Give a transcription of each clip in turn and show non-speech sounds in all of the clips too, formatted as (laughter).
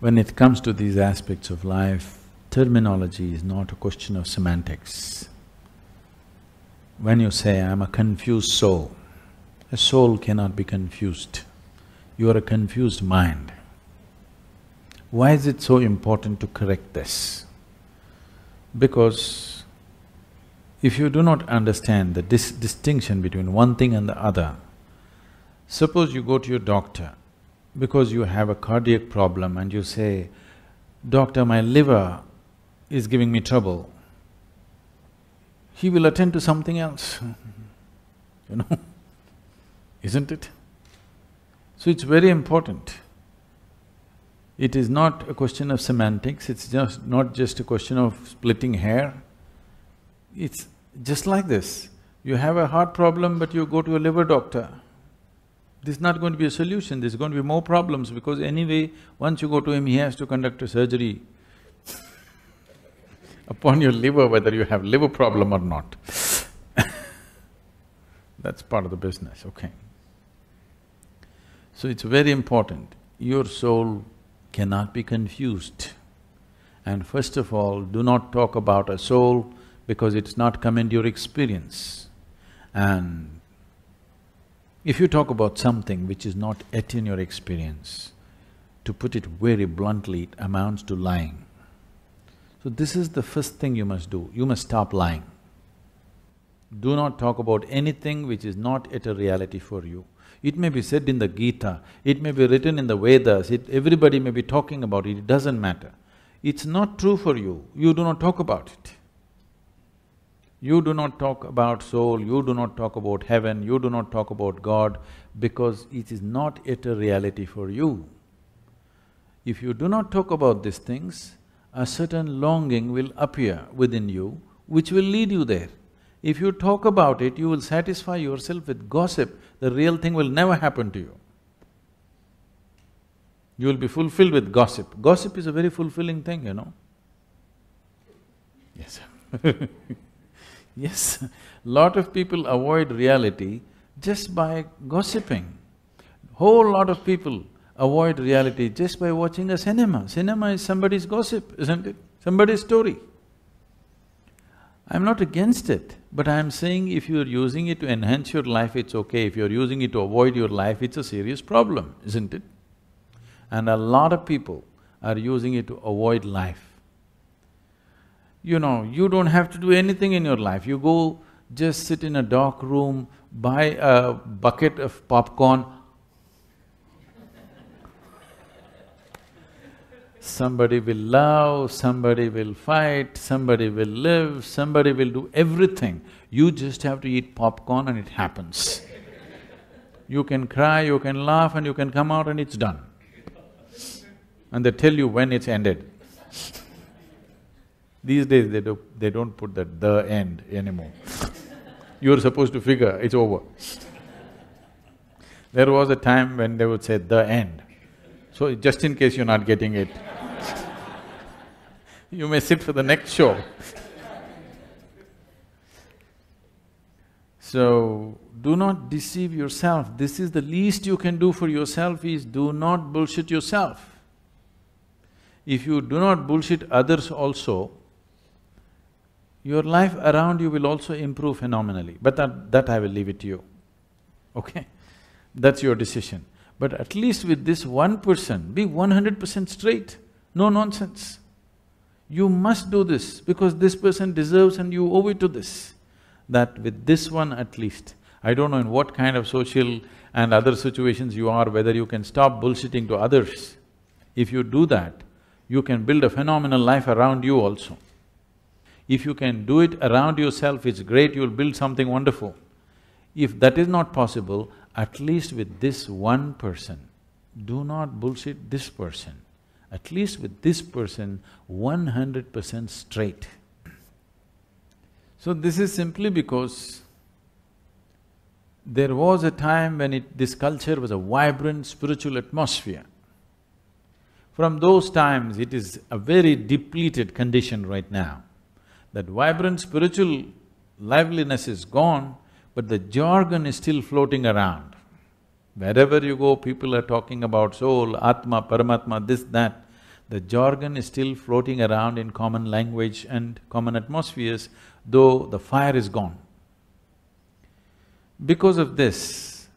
When it comes to these aspects of life, terminology is not a question of semantics. When you say, I'm a confused soul, a soul cannot be confused. You are a confused mind. Why is it so important to correct this? Because if you do not understand the dis distinction between one thing and the other, suppose you go to your doctor because you have a cardiac problem and you say, doctor, my liver is giving me trouble, he will attend to something else, (laughs) you know, (laughs) isn't it? So it's very important. It is not a question of semantics, it's just not just a question of splitting hair. It's just like this. You have a heart problem but you go to a liver doctor. This is not going to be a solution, there's going to be more problems because anyway, once you go to him, he has to conduct a surgery (laughs) upon your liver, whether you have liver problem or not. (laughs) That's part of the business, okay. So it's very important, your soul cannot be confused. And first of all, do not talk about a soul because it's not come into your experience. And if you talk about something which is not yet in your experience, to put it very bluntly, it amounts to lying. So this is the first thing you must do, you must stop lying. Do not talk about anything which is not yet a reality for you. It may be said in the Gita, it may be written in the Vedas, it, everybody may be talking about it, it doesn't matter. It's not true for you, you do not talk about it. You do not talk about soul, you do not talk about heaven, you do not talk about God because it is not yet a reality for you. If you do not talk about these things, a certain longing will appear within you which will lead you there. If you talk about it, you will satisfy yourself with gossip, the real thing will never happen to you. You will be fulfilled with gossip. Gossip is a very fulfilling thing, you know. Yes. sir. (laughs) Yes, (laughs) lot of people avoid reality just by gossiping. Whole lot of people avoid reality just by watching a cinema. Cinema is somebody's gossip, isn't it? Somebody's story. I'm not against it, but I'm saying if you're using it to enhance your life, it's okay. If you're using it to avoid your life, it's a serious problem, isn't it? And a lot of people are using it to avoid life you know, you don't have to do anything in your life. You go just sit in a dark room, buy a bucket of popcorn. somebody will love, somebody will fight, somebody will live, somebody will do everything. You just have to eat popcorn and it happens. you can cry, you can laugh and you can come out and it's done. And they tell you when it's ended. These days they do, they don't put that the end anymore. You're supposed to figure it's over. There was a time when they would say the end. So just in case you're not getting it, you may sit for the next show. so, do not deceive yourself. This is the least you can do for yourself is do not bullshit yourself. If you do not bullshit others also, your life around you will also improve phenomenally, but that, that I will leave it to you, okay? That's your decision. But at least with this one person, be one hundred percent straight, no nonsense. You must do this because this person deserves and you owe it to this. That with this one at least, I don't know in what kind of social and other situations you are, whether you can stop bullshitting to others. If you do that, you can build a phenomenal life around you also. If you can do it around yourself, it's great, you'll build something wonderful. If that is not possible, at least with this one person, do not bullshit this person. At least with this person, one hundred percent straight. So this is simply because there was a time when it, this culture was a vibrant spiritual atmosphere. From those times, it is a very depleted condition right now. That vibrant spiritual liveliness is gone, but the jargon is still floating around. Wherever you go, people are talking about soul, atma, paramatma, this, that. The jargon is still floating around in common language and common atmospheres, though the fire is gone. Because of this,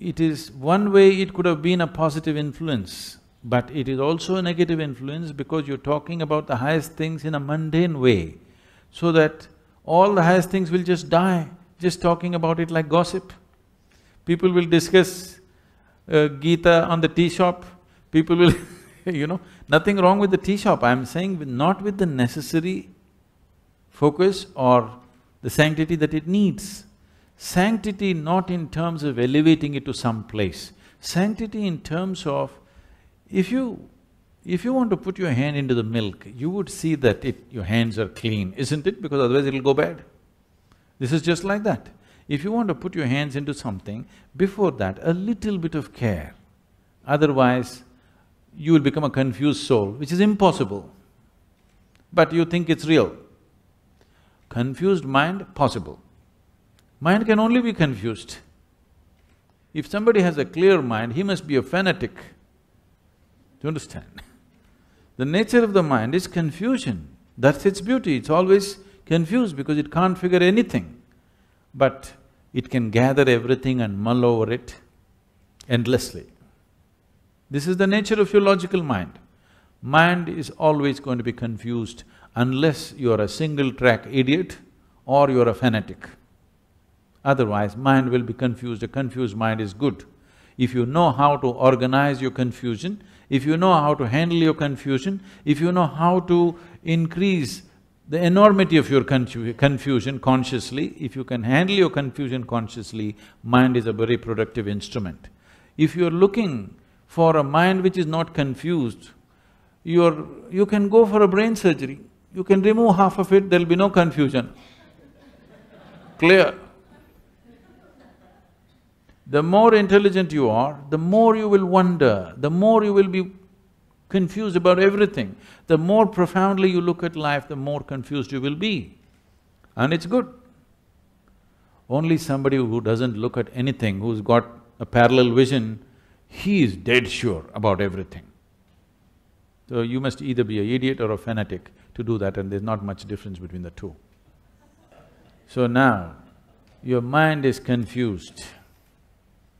it is… one way it could have been a positive influence but it is also a negative influence because you're talking about the highest things in a mundane way, so that all the highest things will just die, just talking about it like gossip. People will discuss uh, Gita on the tea shop, people will (laughs) you know, nothing wrong with the tea shop, I'm saying with not with the necessary focus or the sanctity that it needs. Sanctity not in terms of elevating it to some place, sanctity in terms of if you… if you want to put your hand into the milk, you would see that it… your hands are clean, isn't it? Because otherwise it'll go bad. This is just like that. If you want to put your hands into something, before that, a little bit of care. Otherwise, you will become a confused soul, which is impossible. But you think it's real. Confused mind, possible. Mind can only be confused. If somebody has a clear mind, he must be a fanatic you understand? The nature of the mind is confusion, that's its beauty, it's always confused because it can't figure anything. But it can gather everything and mull over it endlessly. This is the nature of your logical mind. Mind is always going to be confused unless you're a single-track idiot or you're a fanatic. Otherwise, mind will be confused, a confused mind is good. If you know how to organize your confusion, if you know how to handle your confusion, if you know how to increase the enormity of your confusion consciously, if you can handle your confusion consciously, mind is a very productive instrument. If you're looking for a mind which is not confused, you're… you can go for a brain surgery. You can remove half of it, there'll be no confusion. Clear. The more intelligent you are, the more you will wonder, the more you will be confused about everything. The more profoundly you look at life, the more confused you will be. And it's good. Only somebody who doesn't look at anything, who's got a parallel vision, he is dead sure about everything. So you must either be an idiot or a fanatic to do that and there's not much difference between the two. So now, your mind is confused.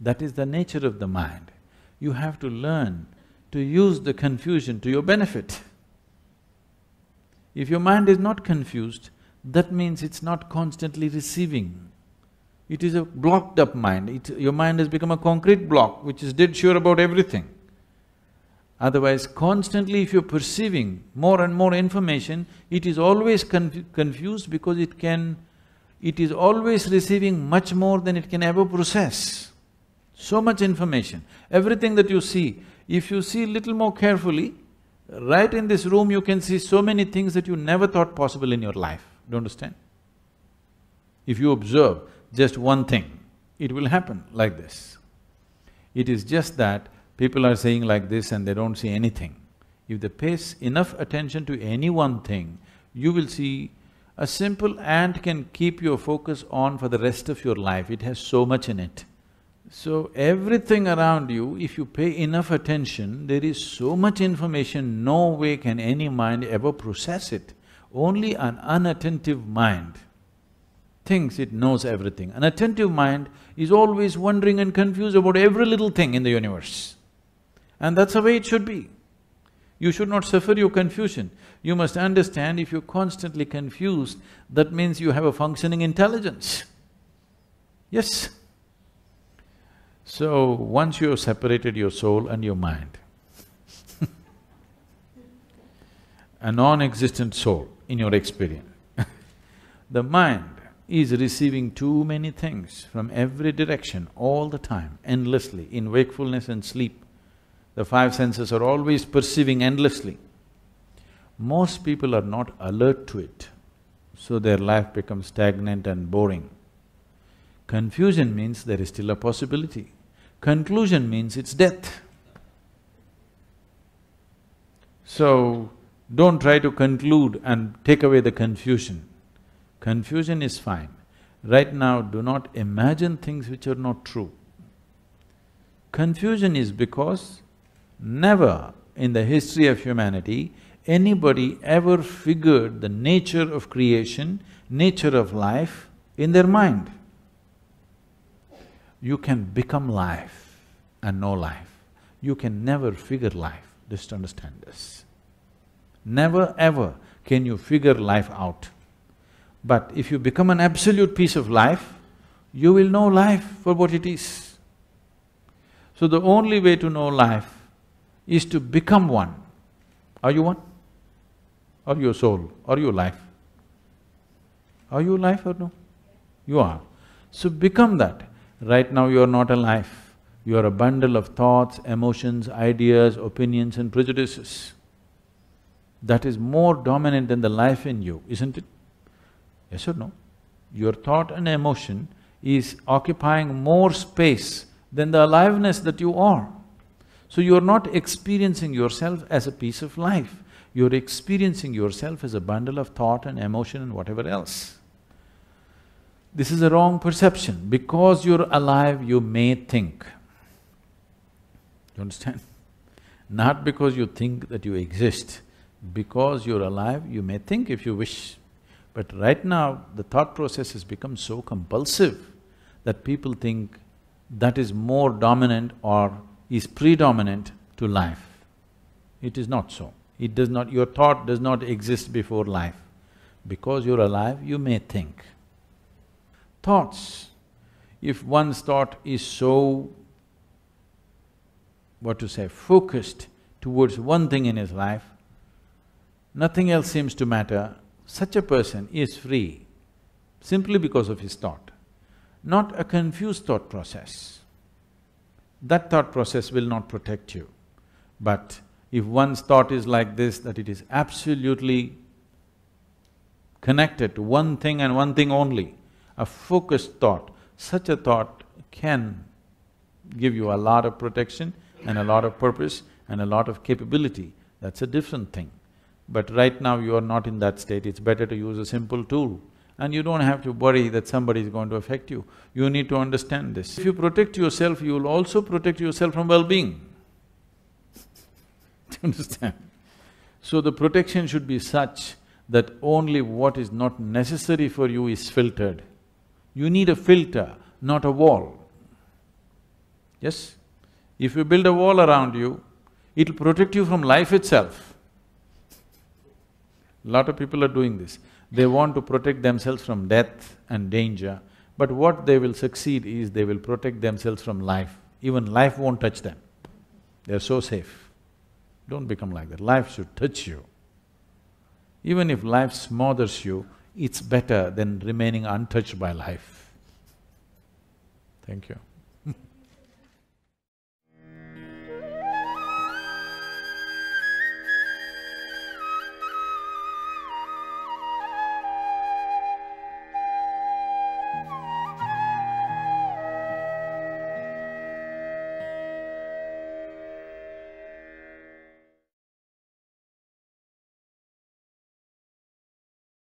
That is the nature of the mind. You have to learn to use the confusion to your benefit. If your mind is not confused, that means it's not constantly receiving. It is a blocked up mind, your mind has become a concrete block which is dead sure about everything. Otherwise, constantly if you're perceiving more and more information, it is always conf confused because it can… it is always receiving much more than it can ever process so much information. Everything that you see, if you see little more carefully, right in this room you can see so many things that you never thought possible in your life, do you understand? If you observe just one thing, it will happen like this. It is just that people are saying like this and they don't see anything. If they pay enough attention to any one thing, you will see a simple ant can keep your focus on for the rest of your life, it has so much in it. So everything around you, if you pay enough attention, there is so much information, no way can any mind ever process it. Only an unattentive mind thinks it knows everything. An attentive mind is always wondering and confused about every little thing in the universe. And that's the way it should be. You should not suffer your confusion. You must understand if you're constantly confused, that means you have a functioning intelligence. Yes? So, once you have separated your soul and your mind, (laughs) a non-existent soul in your experience, (laughs) the mind is receiving too many things from every direction all the time, endlessly, in wakefulness and sleep. The five senses are always perceiving endlessly. Most people are not alert to it, so their life becomes stagnant and boring. Confusion means there is still a possibility. Conclusion means it's death. So, don't try to conclude and take away the confusion. Confusion is fine. Right now, do not imagine things which are not true. Confusion is because never in the history of humanity anybody ever figured the nature of creation, nature of life in their mind you can become life and know life. You can never figure life, just understand this. Never ever can you figure life out. But if you become an absolute piece of life, you will know life for what it is. So the only way to know life is to become one. Are you one? Are you soul? Are you life? Are you life or no? You are. So become that. Right now you are not alive, you are a bundle of thoughts, emotions, ideas, opinions and prejudices. That is more dominant than the life in you, isn't it? Yes or no? Your thought and emotion is occupying more space than the aliveness that you are. So you're not experiencing yourself as a piece of life, you're experiencing yourself as a bundle of thought and emotion and whatever else. This is a wrong perception. Because you're alive, you may think. You understand? Not because you think that you exist. Because you're alive, you may think if you wish. But right now, the thought process has become so compulsive that people think that is more dominant or is predominant to life. It is not so. It does not… your thought does not exist before life. Because you're alive, you may think thoughts. If one's thought is so, what to say, focused towards one thing in his life, nothing else seems to matter, such a person is free simply because of his thought, not a confused thought process. That thought process will not protect you. But if one's thought is like this, that it is absolutely connected to one thing and one thing only, a focused thought. Such a thought can give you a lot of protection and a lot of purpose and a lot of capability. That's a different thing. But right now you are not in that state, it's better to use a simple tool and you don't have to worry that somebody is going to affect you. You need to understand this. If you protect yourself, you will also protect yourself from well-being. (laughs) Do you understand? So the protection should be such that only what is not necessary for you is filtered. You need a filter, not a wall. Yes? If you build a wall around you, it'll protect you from life itself. Lot of people are doing this. They want to protect themselves from death and danger, but what they will succeed is they will protect themselves from life. Even life won't touch them. They're so safe. Don't become like that. Life should touch you. Even if life smothers you, it's better than remaining untouched by life. Thank you. (laughs)